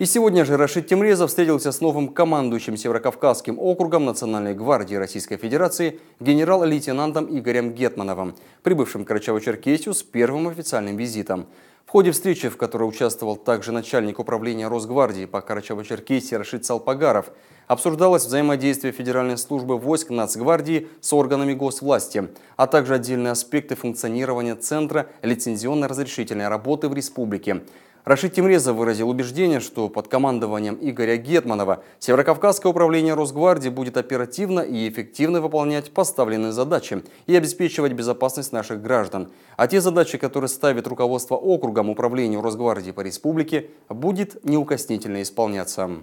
И сегодня же Рашид Тимрезов встретился с новым командующим Северокавказским округом Национальной гвардии Российской Федерации генерал-лейтенантом Игорем Гетмановым, прибывшим к Карачаево-Черкесию с первым официальным визитом. В ходе встречи, в которой участвовал также начальник управления Росгвардии по Карачаево-Черкесии Рашид Салпагаров, обсуждалось взаимодействие Федеральной службы войск Нацгвардии с органами госвласти, а также отдельные аспекты функционирования Центра лицензионно-разрешительной работы в республике – Рашид Тимрезов выразил убеждение, что под командованием Игоря Гетманова Северокавказское управление Росгвардии будет оперативно и эффективно выполнять поставленные задачи и обеспечивать безопасность наших граждан. А те задачи, которые ставит руководство округом управлению Росгвардии по республике, будет неукоснительно исполняться.